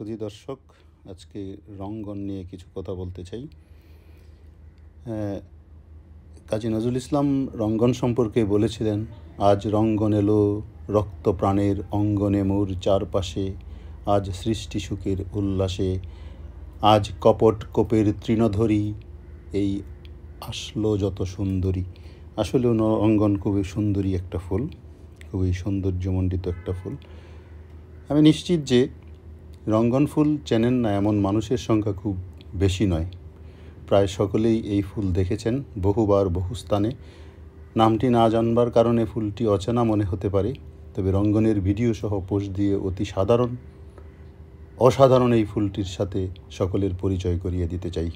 সুধী দর্শক আজকে রঙ্গন নিয়ে কিছু কথা বলতে চাই কাজী নজরুল ইসলাম রঙ্গন সম্পর্কে বলেছিলেন আজ রঙ্গন এলো রক্ত প্রাণের অঙ্গনে মোর চারপাশে আজ সৃষ্টি সুখের উল্লাসে আজ কপট কোপের তৃণধরী এই আসলো যত সুন্দরী আসলে অঙ্গন খুবই সুন্দরী একটা ফুল খুবই সৌন্দর্যমণ্ডিত একটা ফুল আমি নিশ্চিত যে রঙ্গন ফুল চেনেন না এমন মানুষের সংখ্যা খুব বেশি নয় প্রায় সকলেই এই ফুল দেখেছেন বহুবার বহু স্থানে নামটি না জানবার কারণে ফুলটি অচেনা মনে হতে পারে তবে রঙ্গনের ভিডিও সহ পোস্ট দিয়ে অতি সাধারণ অসাধারণ এই ফুলটির সাথে সকলের পরিচয় করিয়ে দিতে চাই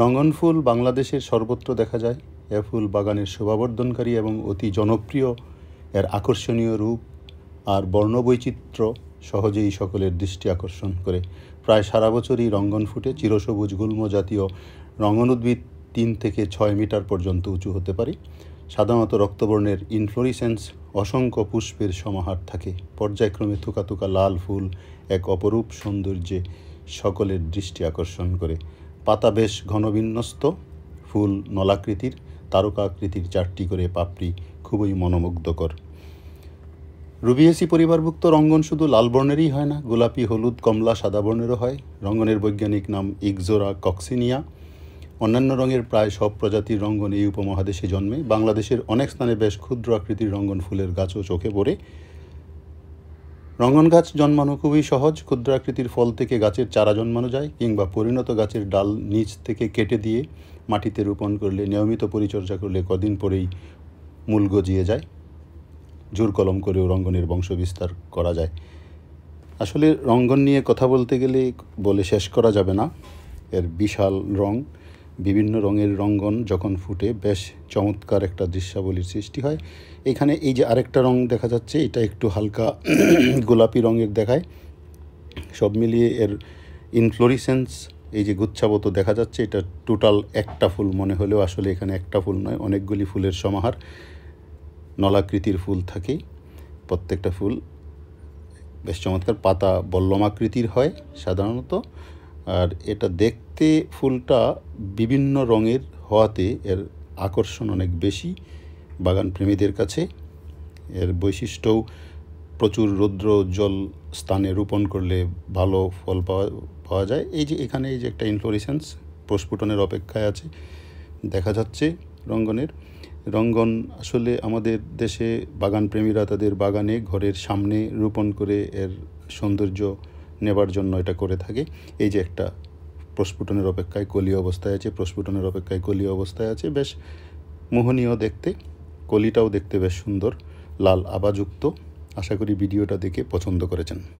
রঙ্গন ফুল বাংলাদেশের সর্বত্র দেখা যায় এ ফুল বাগানের শোভাবর্ধনকারী এবং অতি জনপ্রিয় এর আকর্ষণীয় রূপ আর বর্ণবৈচিত্র্য সহজেই সকলের দৃষ্টি আকর্ষণ করে প্রায় সারা বছরই রঙ্গন ফুটে চিরসবুজ গুল্ম জাতীয় রঙ্গন উদ্ভিদ তিন থেকে ছয় মিটার পর্যন্ত উঁচু হতে পারে সাধারণত রক্তবর্ণের ইনফ্লোরিসেন্স অসংখ্য পুষ্পের সমাহার থাকে পর্যায়ক্রমে থুকাথুকা লাল ফুল এক অপরূপ সৌন্দর্যে সকলের দৃষ্টি আকর্ষণ করে পাতা বেশ ঘনবিন্যস্ত ফুল নলাকৃতির তারকা আকৃতির চারটি করে পাপড়ি খুবই মনোমুগ্ধকর রুবিএসি পরিবারভুক্ত রঙ্গন শুধু লাল বর্ণেরই হয় না গোলাপি হলুদ কমলা সাদা বর্ণেরও হয় রঙ্গনের বৈজ্ঞানিক নাম ইকজোরা কক্সিনিয়া অন্যান্য রঙের প্রায় সব প্রজাতির রঙ্গন এই উপমহাদেশে জন্মে বাংলাদেশের অনেক স্থানে বেশ ক্ষুদ্র আকৃতির রঙ্গন ফুলের গাছও চোখে পড়ে রঙ্গন গাছ জন্মানো খুবই সহজ ক্ষুদ্র আকৃতির ফল থেকে গাছের চারা জন্মানো যায় কিংবা পরিণত গাছের ডাল নিচ থেকে কেটে দিয়ে মাটিতে রোপণ করলে নিয়মিত পরিচর্যা করলে কদিন পরেই মূল গজিয়ে যায় জোর কলম করেও রঙ্গনের বংশ বিস্তার করা যায় আসলে রঙ্গন নিয়ে কথা বলতে গেলে বলে শেষ করা যাবে না এর বিশাল রং বিভিন্ন রঙের রঙ্গন যখন ফুটে বেশ চমৎকার একটা দৃশ্যাবলীর সৃষ্টি হয় এখানে এই যে আরেকটা রং দেখা যাচ্ছে এটা একটু হালকা গোলাপি রঙের দেখায় সব মিলিয়ে এর ইনফ্লোরিসেন্স এই যে গুচ্ছাবত দেখা যাচ্ছে এটা টোটাল একটা ফুল মনে হলেও আসলে এখানে একটা ফুল নয় অনেকগুলি ফুলের সমাহার নলাকৃতির ফুল থাকে প্রত্যেকটা ফুল বেশ চমৎকার পাতা বল্লমাকৃতির হয় সাধারণত আর এটা দেখতে ফুলটা বিভিন্ন রঙের হওয়াতে এর আকর্ষণ অনেক বেশি বাগান প্রেমীদের কাছে এর বৈশিষ্ট্যও প্রচুর রৌদ্র জল স্থানে রোপণ করলে ভালো ফল পাওয়া পাওয়া যায় এই যে এখানে এই যে একটা ইনফ্লোরিসেন্স প্রস্ফুটনের অপেক্ষায় আছে দেখা যাচ্ছে রঙ্গনের রঙ্গন আসলে আমাদের দেশে বাগানপ্রেমীরা তাদের বাগানে ঘরের সামনে রোপণ করে এর সৌন্দর্য নেবার জন্য এটা করে থাকে এই যে একটা প্রস্ফুটনের অপেক্ষায় কলি অবস্থায় আছে প্রস্ফুটনের অপেক্ষায় কলি অবস্থায় আছে বেশ মোহনীয় দেখতে কলিটাও দেখতে বেশ সুন্দর লাল আবাযুক্ত আশা করি ভিডিওটা দেখে পছন্দ করেছেন